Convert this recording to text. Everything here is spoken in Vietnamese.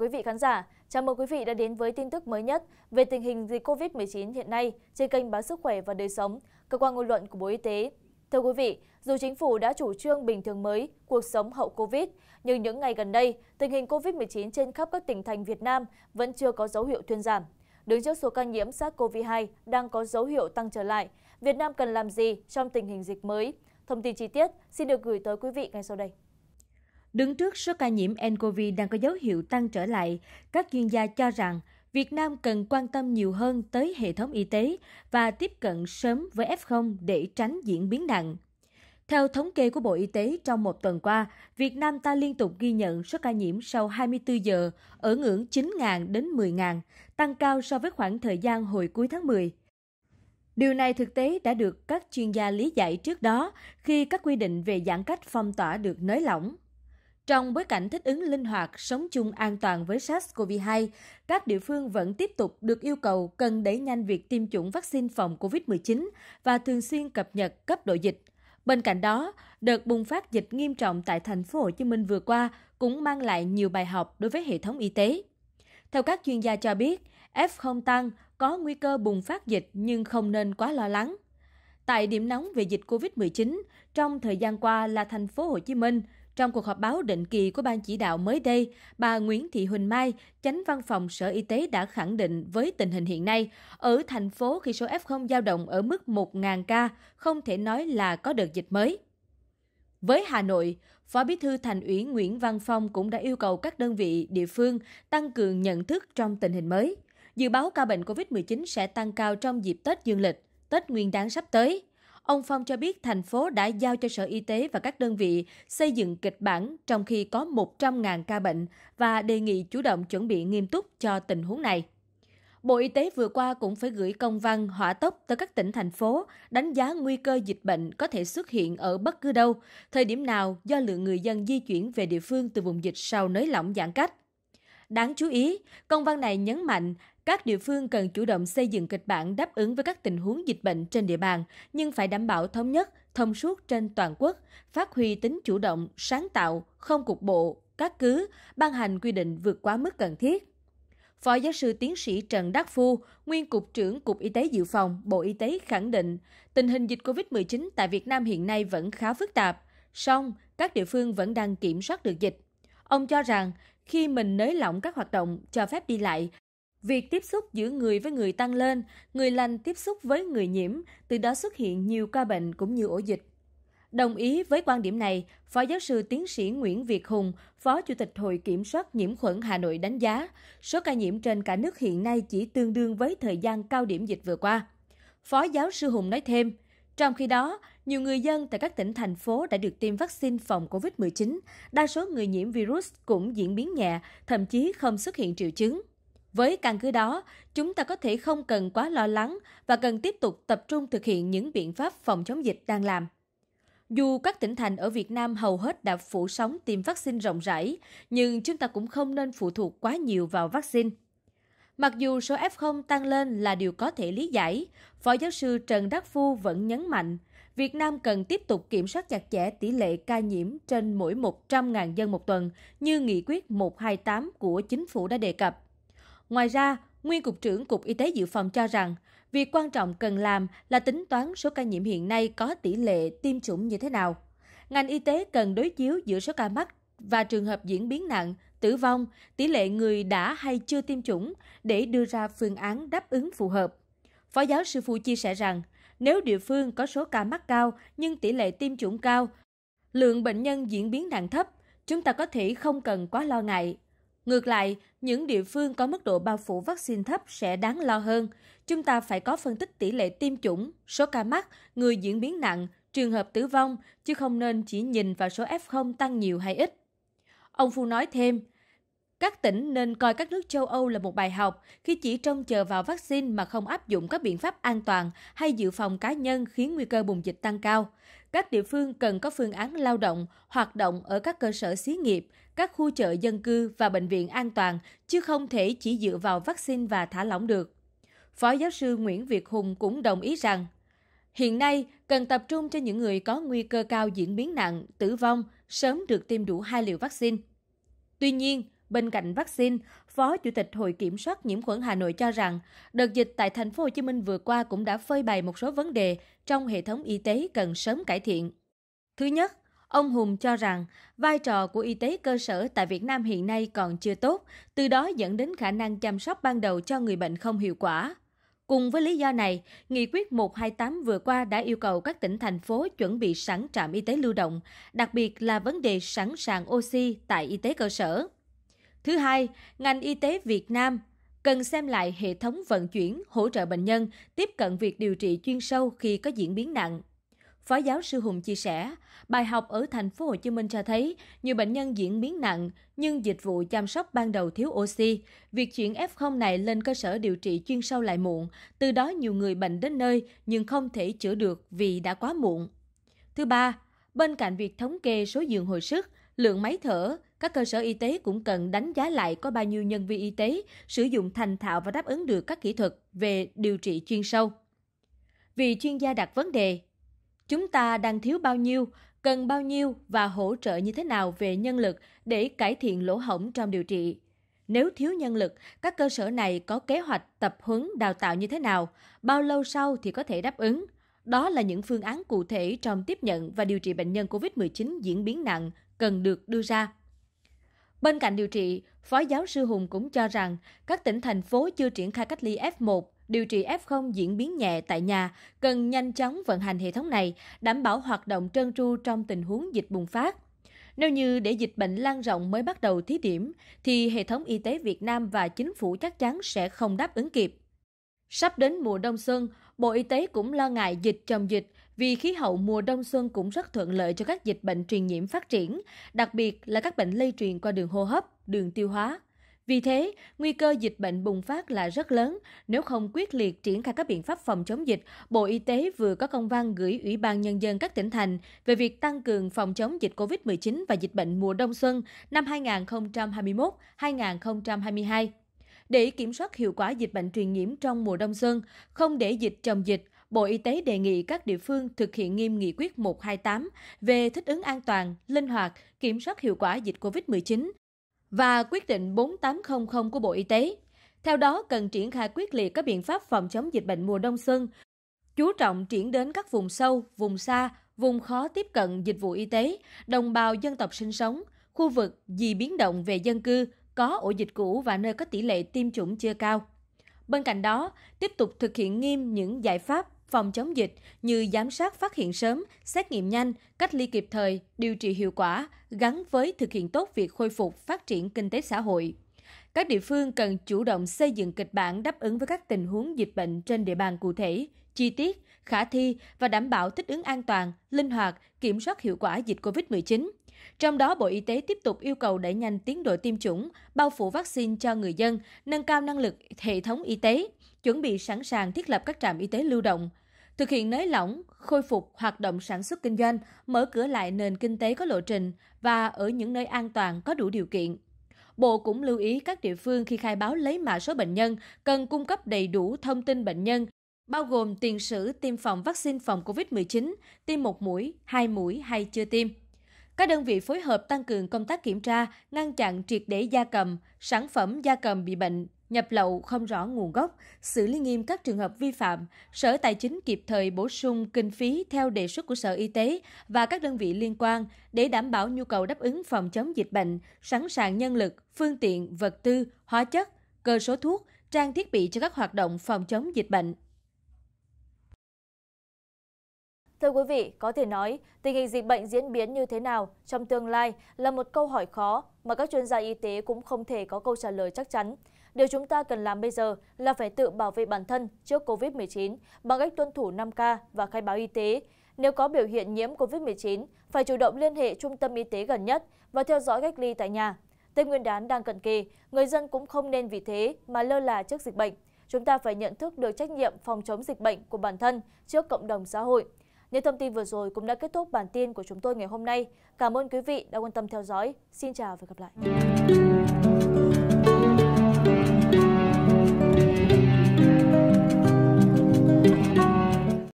quý vị khán giả, chào mừng quý vị đã đến với tin tức mới nhất về tình hình dịch COVID-19 hiện nay trên kênh Báo Sức Khỏe và Đời Sống, cơ quan ngôn luận của Bộ Y tế. Thưa quý vị, dù chính phủ đã chủ trương bình thường mới, cuộc sống hậu Covid, nhưng những ngày gần đây, tình hình Covid-19 trên khắp các tỉnh thành Việt Nam vẫn chưa có dấu hiệu thuyên giảm. Đứng trước số ca nhiễm SARS-CoV-2 đang có dấu hiệu tăng trở lại, Việt Nam cần làm gì trong tình hình dịch mới? Thông tin chi tiết xin được gửi tới quý vị ngay sau đây. Đứng trước số ca nhiễm ncov đang có dấu hiệu tăng trở lại, các chuyên gia cho rằng Việt Nam cần quan tâm nhiều hơn tới hệ thống y tế và tiếp cận sớm với f để tránh diễn biến nặng. Theo thống kê của Bộ Y tế trong một tuần qua, Việt Nam ta liên tục ghi nhận số ca nhiễm sau 24 giờ ở ngưỡng 9.000 đến 10.000, tăng cao so với khoảng thời gian hồi cuối tháng 10. Điều này thực tế đã được các chuyên gia lý giải trước đó khi các quy định về giãn cách phong tỏa được nới lỏng trong bối cảnh thích ứng linh hoạt sống chung an toàn với sars cov hai các địa phương vẫn tiếp tục được yêu cầu cần đẩy nhanh việc tiêm chủng vaccine phòng covid 19 và thường xuyên cập nhật cấp độ dịch Bên cạnh đó, đợt bùng phát dịch nghiêm trọng tại thành phố Hồ Chí Minh vừa qua cũng mang lại nhiều bài học đối với hệ thống y tế. Theo các chuyên gia cho biết, F0 tăng có nguy cơ bùng phát dịch nhưng không nên quá lo lắng. Tại điểm nóng về dịch COVID-19, trong thời gian qua là thành phố Hồ Chí Minh, trong cuộc họp báo định kỳ của ban chỉ đạo mới đây, bà Nguyễn Thị Huỳnh Mai, chánh văn phòng Sở Y tế đã khẳng định với tình hình hiện nay, ở thành phố khi số F0 dao động ở mức 1.000 ca, không thể nói là có đợt dịch mới. Với Hà Nội, Phó Bí thư Thành ủy Nguyễn Văn Phong cũng đã yêu cầu các đơn vị địa phương tăng cường nhận thức trong tình hình mới. Dự báo ca bệnh COVID-19 sẽ tăng cao trong dịp Tết dương lịch, Tết Nguyên đán sắp tới. Ông Phong cho biết thành phố đã giao cho Sở Y tế và các đơn vị xây dựng kịch bản trong khi có 100.000 ca bệnh và đề nghị chủ động chuẩn bị nghiêm túc cho tình huống này. Bộ Y tế vừa qua cũng phải gửi công văn hỏa tốc tới các tỉnh thành phố đánh giá nguy cơ dịch bệnh có thể xuất hiện ở bất cứ đâu, thời điểm nào do lượng người dân di chuyển về địa phương từ vùng dịch sau nới lỏng giãn cách. Đáng chú ý, công văn này nhấn mạnh các địa phương cần chủ động xây dựng kịch bản đáp ứng với các tình huống dịch bệnh trên địa bàn nhưng phải đảm bảo thống nhất thông suốt trên toàn quốc phát huy tính chủ động sáng tạo không cục bộ các cứ ban hành quy định vượt quá mức cần thiết Phó giáo sư tiến sĩ Trần Đắc Phu, nguyên Cục trưởng Cục Y tế Dự phòng, Bộ Y tế khẳng định, tình hình dịch COVID-19 tại Việt Nam hiện nay vẫn khá phức tạp, song các địa phương vẫn đang kiểm soát được dịch. Ông cho rằng, khi mình nới lỏng các hoạt động, cho phép đi lại, Việc tiếp xúc giữa người với người tăng lên, người lành tiếp xúc với người nhiễm, từ đó xuất hiện nhiều ca bệnh cũng như ổ dịch. Đồng ý với quan điểm này, Phó giáo sư tiến sĩ Nguyễn Việt Hùng, Phó Chủ tịch Hội Kiểm soát Nhiễm khuẩn Hà Nội đánh giá, số ca nhiễm trên cả nước hiện nay chỉ tương đương với thời gian cao điểm dịch vừa qua. Phó giáo sư Hùng nói thêm, trong khi đó, nhiều người dân tại các tỉnh, thành phố đã được tiêm vaccine phòng COVID-19, đa số người nhiễm virus cũng diễn biến nhẹ, thậm chí không xuất hiện triệu chứng với căn cứ đó chúng ta có thể không cần quá lo lắng và cần tiếp tục tập trung thực hiện những biện pháp phòng chống dịch đang làm dù các tỉnh thành ở Việt Nam hầu hết đã phủ sóng tiêm vaccine rộng rãi, nhưng chúng ta cũng không nên phụ thuộc quá nhiều vào vaccine. Mặc dù số F0 tăng lên là điều có thể lý giải, Phó giáo sư Trần Đắc Phu vẫn nhấn mạnh, Việt Nam cần tiếp tục kiểm soát chặt chẽ tỷ lệ ca nhiễm trên mỗi 100.000 dân một tuần như nghị quyết 128 của chính phủ đã đề cập ngoài ra nguyên cục trưởng cục y tế dự phòng cho rằng việc quan trọng cần làm là tính toán số ca nhiễm hiện nay có tỷ lệ tiêm chủng như thế nào ngành y tế cần đối chiếu giữa số ca mắc và trường hợp diễn biến nặng tử vong tỷ lệ người đã hay chưa tiêm chủng để đưa ra phương án đáp ứng phù hợp phó giáo sư phu chia sẻ rằng nếu địa phương có số ca mắc cao nhưng tỷ lệ tiêm chủng cao lượng bệnh nhân diễn biến nặng thấp chúng ta có thể không cần quá lo ngại ngược lại những địa phương có mức độ bao phủ vaccine thấp sẽ đáng lo hơn chúng ta phải có phân tích tỷ lệ tiêm chủng số ca mắc người diễn biến nặng trường hợp tử vong chứ không nên chỉ nhìn vào số f tăng nhiều hay ít ông phu nói thêm các tỉnh nên coi các nước châu Âu là một bài học khi chỉ trông chờ vào vaccine mà không áp dụng các biện pháp an toàn hay dự phòng cá nhân khiến nguy cơ bùng dịch tăng cao các địa phương cần có phương án lao động hoạt động ở các cơ sở xí nghiệp các khu chợ dân cư và bệnh viện an toàn chứ không thể chỉ dựa vào vaccine và thả lỏng được phó giáo sư nguyễn việt hùng cũng đồng ý rằng hiện nay cần tập trung cho những người có nguy cơ cao diễn biến nặng tử vong sớm được tiêm đủ hai liều vaccine tuy nhiên Bên cạnh vaccine, Phó Chủ tịch Hội Kiểm soát Nhiễm khuẩn Hà Nội cho rằng, đợt dịch tại thành phố Hồ Chí Minh vừa qua cũng đã phơi bày một số vấn đề trong hệ thống y tế cần sớm cải thiện. Thứ nhất, ông Hùng cho rằng vai trò của y tế cơ sở tại Việt Nam hiện nay còn chưa tốt, từ đó dẫn đến khả năng chăm sóc ban đầu cho người bệnh không hiệu quả. Cùng với lý do này, Nghị quyết 128 vừa qua đã yêu cầu các tỉnh, thành phố chuẩn bị sẵn trạm y tế lưu động, đặc biệt là vấn đề sẵn sàng oxy tại y tế cơ sở. Thứ hai, ngành y tế Việt Nam cần xem lại hệ thống vận chuyển, hỗ trợ bệnh nhân, tiếp cận việc điều trị chuyên sâu khi có diễn biến nặng. Phó giáo sư Hùng chia sẻ, bài học ở thành phố Hồ Chí Minh cho thấy nhiều bệnh nhân diễn biến nặng nhưng dịch vụ chăm sóc ban đầu thiếu oxy, việc chuyển F0 này lên cơ sở điều trị chuyên sâu lại muộn, từ đó nhiều người bệnh đến nơi nhưng không thể chữa được vì đã quá muộn. Thứ ba, bên cạnh việc thống kê số giường hồi sức, lượng máy thở, các cơ sở y tế cũng cần đánh giá lại có bao nhiêu nhân viên y tế sử dụng thành thạo và đáp ứng được các kỹ thuật về điều trị chuyên sâu. Vì chuyên gia đặt vấn đề, chúng ta đang thiếu bao nhiêu, cần bao nhiêu và hỗ trợ như thế nào về nhân lực để cải thiện lỗ hổng trong điều trị. Nếu thiếu nhân lực, các cơ sở này có kế hoạch tập huấn đào tạo như thế nào, bao lâu sau thì có thể đáp ứng. Đó là những phương án cụ thể trong tiếp nhận và điều trị bệnh nhân COVID-19 diễn biến nặng, cần được đưa ra. Bên cạnh điều trị, Phó giáo sư Hùng cũng cho rằng các tỉnh thành phố chưa triển khai cách ly F1, điều trị F0 diễn biến nhẹ tại nhà cần nhanh chóng vận hành hệ thống này, đảm bảo hoạt động trơn tru trong tình huống dịch bùng phát. Nếu như để dịch bệnh lan rộng mới bắt đầu thí điểm, thì hệ thống y tế Việt Nam và chính phủ chắc chắn sẽ không đáp ứng kịp. Sắp đến mùa đông xuân, bộ y tế cũng lo ngại dịch chồng dịch vì khí hậu mùa đông xuân cũng rất thuận lợi cho các dịch bệnh truyền nhiễm phát triển, đặc biệt là các bệnh lây truyền qua đường hô hấp, đường tiêu hóa. Vì thế, nguy cơ dịch bệnh bùng phát là rất lớn nếu không quyết liệt triển khai các biện pháp phòng chống dịch. Bộ Y tế vừa có công văn gửi Ủy ban Nhân dân các tỉnh thành về việc tăng cường phòng chống dịch COVID-19 và dịch bệnh mùa đông xuân năm 2021-2022 để kiểm soát hiệu quả dịch bệnh truyền nhiễm trong mùa đông xuân không để dịch chồng dịch Bộ Y tế đề nghị các địa phương thực hiện nghiêm nghị quyết 128 về thích ứng an toàn, linh hoạt, kiểm soát hiệu quả dịch COVID-19 và quyết định 4800 của Bộ Y tế. Theo đó, cần triển khai quyết liệt các biện pháp phòng chống dịch bệnh mùa đông xuân, chú trọng chuyển đến các vùng sâu, vùng xa, vùng khó tiếp cận dịch vụ y tế, đồng bào dân tộc sinh sống, khu vực gì biến động về dân cư, có ổ dịch cũ và nơi có tỷ lệ tiêm chủng chưa cao. Bên cạnh đó, tiếp tục thực hiện nghiêm những giải pháp phòng chống dịch như giám sát phát hiện sớm, xét nghiệm nhanh, cách ly kịp thời, điều trị hiệu quả gắn với thực hiện tốt việc khôi phục phát triển kinh tế xã hội. Các địa phương cần chủ động xây dựng kịch bản đáp ứng với các tình huống dịch bệnh trên địa bàn cụ thể, chi tiết, khả thi và đảm bảo thích ứng an toàn, linh hoạt, kiểm soát hiệu quả dịch COVID-19. Trong đó, Bộ Y tế tiếp tục yêu cầu đẩy nhanh tiến độ tiêm chủng, bao phủ vaccine cho người dân, nâng cao năng lực hệ thống y tế, chuẩn bị sẵn sàng thiết lập các trạm y tế lưu động, thực hiện nới lỏng, khôi phục hoạt động sản xuất kinh doanh, mở cửa lại nền kinh tế có lộ trình và ở những nơi an toàn có đủ điều kiện bộ cũng lưu ý các địa phương khi khai báo lấy mã số bệnh nhân cần cung cấp đầy đủ thông tin bệnh nhân, bao gồm tiền sử tiêm phòng vaccine phòng COVID-19, tiêm một mũi, hai mũi hay chưa tiêm. Các đơn vị phối hợp tăng cường công tác kiểm tra, ngăn chặn triệt để gia cầm, sản phẩm gia cầm bị bệnh, nhập lậu không rõ nguồn gốc, xử lý nghiêm các trường hợp vi phạm, Sở Tài chính kịp thời bổ sung kinh phí theo đề xuất của Sở Y tế và các đơn vị liên quan để đảm bảo nhu cầu đáp ứng phòng chống dịch bệnh, sẵn sàng nhân lực, phương tiện, vật tư, hóa chất, cơ số thuốc, trang thiết bị cho các hoạt động phòng chống dịch bệnh. Thưa quý vị, có thể nói, tình hình dịch bệnh diễn biến như thế nào trong tương lai là một câu hỏi khó mà các chuyên gia y tế cũng không thể có câu trả lời chắc chắn. Điều chúng ta cần làm bây giờ là phải tự bảo vệ bản thân trước COVID-19 bằng cách tuân thủ 5K và khai báo y tế. Nếu có biểu hiện nhiễm COVID-19, phải chủ động liên hệ trung tâm y tế gần nhất và theo dõi cách ly tại nhà. Tết Nguyên đán đang cận kề, người dân cũng không nên vì thế mà lơ là trước dịch bệnh. Chúng ta phải nhận thức được trách nhiệm phòng chống dịch bệnh của bản thân trước cộng đồng xã hội những thông tin vừa rồi cũng đã kết thúc bản tin của chúng tôi ngày hôm nay. Cảm ơn quý vị đã quan tâm theo dõi. Xin chào và gặp lại.